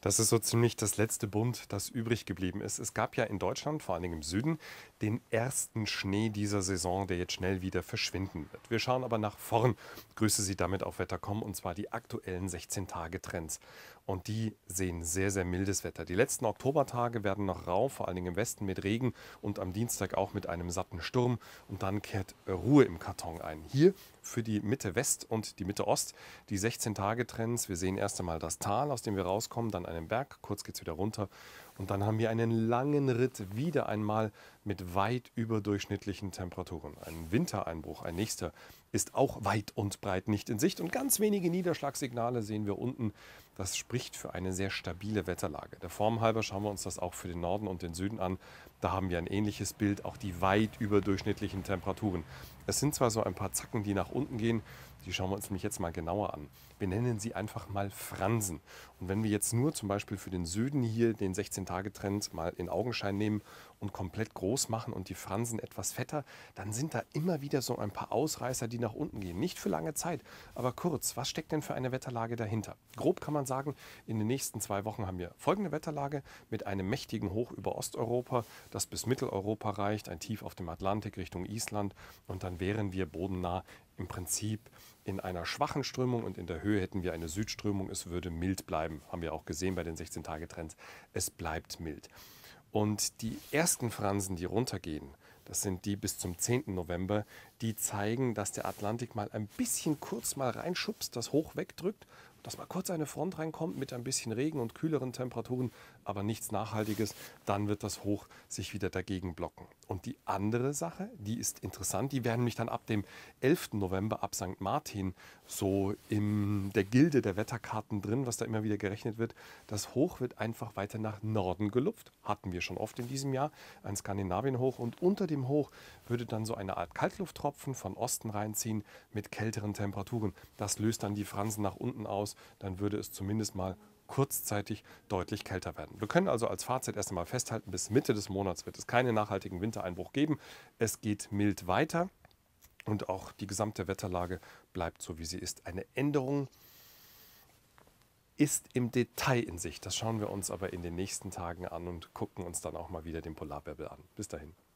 Das ist so ziemlich das letzte Bund, das übrig geblieben ist. Es gab ja in Deutschland, vor allen Dingen im Süden, den ersten Schnee dieser Saison, der jetzt schnell wieder verschwinden wird. Wir schauen aber nach vorn. Grüße Sie damit auf Wettercom und zwar die aktuellen 16-Tage-Trends und die sehen sehr, sehr mildes Wetter. Die letzten Oktobertage werden noch rau, vor allen Dingen im Westen mit Regen und am Dienstag auch mit einem satten Sturm und dann kehrt äh, Ruhe im Karton ein. Hier für die Mitte West und die Mitte Ost die 16 Tage Trends. Wir sehen erst einmal das Tal, aus dem wir rauskommen, dann einen Berg, kurz geht es wieder runter und dann haben wir einen langen Ritt wieder einmal mit weit überdurchschnittlichen Temperaturen. Ein Wintereinbruch, ein nächster, ist auch weit und breit nicht in Sicht. Und ganz wenige Niederschlagssignale sehen wir unten. Das spricht für eine sehr stabile Wetterlage. Der Form halber schauen wir uns das auch für den Norden und den Süden an. Da haben wir ein ähnliches Bild, auch die weit überdurchschnittlichen Temperaturen. Es sind zwar so ein paar Zacken, die nach unten gehen, die schauen wir uns nämlich jetzt mal genauer an. Wir nennen sie einfach mal Fransen. Und wenn wir jetzt nur zum Beispiel für den Süden hier den 16-Tage-Trend mal in Augenschein nehmen und komplett groß machen und die Fransen etwas fetter, dann sind da immer wieder so ein paar Ausreißer, die nach unten gehen. Nicht für lange Zeit, aber kurz. Was steckt denn für eine Wetterlage dahinter? Grob kann man sagen, in den nächsten zwei Wochen haben wir folgende Wetterlage mit einem mächtigen Hoch über Osteuropa, das bis Mitteleuropa reicht, ein Tief auf dem Atlantik Richtung Island und dann wären wir bodennah im Prinzip in einer schwachen Strömung und in der Höhe hätten wir eine Südströmung. Es würde mild bleiben, haben wir auch gesehen bei den 16-Tage-Trends. Es bleibt mild. Und die ersten Fransen, die runtergehen, das sind die bis zum 10. November, die zeigen, dass der Atlantik mal ein bisschen kurz mal reinschubst, das hoch wegdrückt dass mal kurz eine Front reinkommt mit ein bisschen Regen und kühleren Temperaturen, aber nichts Nachhaltiges, dann wird das Hoch sich wieder dagegen blocken. Und die andere Sache, die ist interessant, die werden mich dann ab dem 11. November ab St. Martin so in der Gilde der Wetterkarten drin, was da immer wieder gerechnet wird. Das Hoch wird einfach weiter nach Norden gelupft, hatten wir schon oft in diesem Jahr, ein Skandinavien-Hoch und unter dem Hoch würde dann so eine Art Kaltlufttropfen von Osten reinziehen mit kälteren Temperaturen. Das löst dann die Fransen nach unten aus aus, dann würde es zumindest mal kurzzeitig deutlich kälter werden. Wir können also als Fazit erst einmal festhalten, bis Mitte des Monats wird es keinen nachhaltigen Wintereinbruch geben. Es geht mild weiter und auch die gesamte Wetterlage bleibt so, wie sie ist. Eine Änderung ist im Detail in sich. Das schauen wir uns aber in den nächsten Tagen an und gucken uns dann auch mal wieder den Polarbärbel an. Bis dahin.